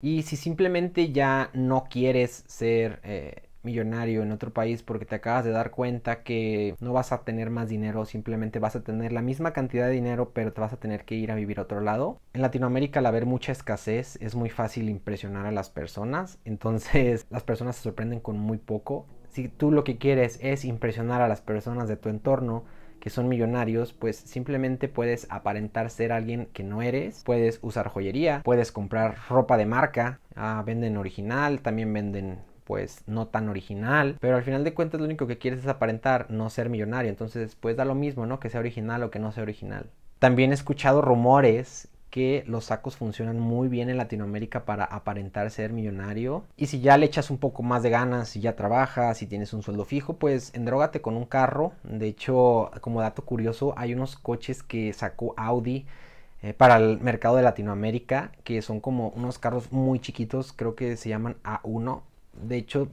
Y si simplemente ya no quieres ser eh, millonario en otro país porque te acabas de dar cuenta que no vas a tener más dinero, simplemente vas a tener la misma cantidad de dinero pero te vas a tener que ir a vivir a otro lado. En Latinoamérica al haber mucha escasez es muy fácil impresionar a las personas, entonces las personas se sorprenden con muy poco. Si tú lo que quieres es impresionar a las personas de tu entorno, que son millonarios, pues simplemente puedes aparentar ser alguien que no eres, puedes usar joyería, puedes comprar ropa de marca, ah, venden original, también venden pues no tan original, pero al final de cuentas lo único que quieres es aparentar no ser millonario, entonces pues da lo mismo, ¿no? Que sea original o que no sea original. También he escuchado rumores que los sacos funcionan muy bien en Latinoamérica para aparentar ser millonario. Y si ya le echas un poco más de ganas, si ya trabajas, si tienes un sueldo fijo, pues endrógate con un carro. De hecho, como dato curioso, hay unos coches que sacó Audi eh, para el mercado de Latinoamérica, que son como unos carros muy chiquitos, creo que se llaman A1. De hecho,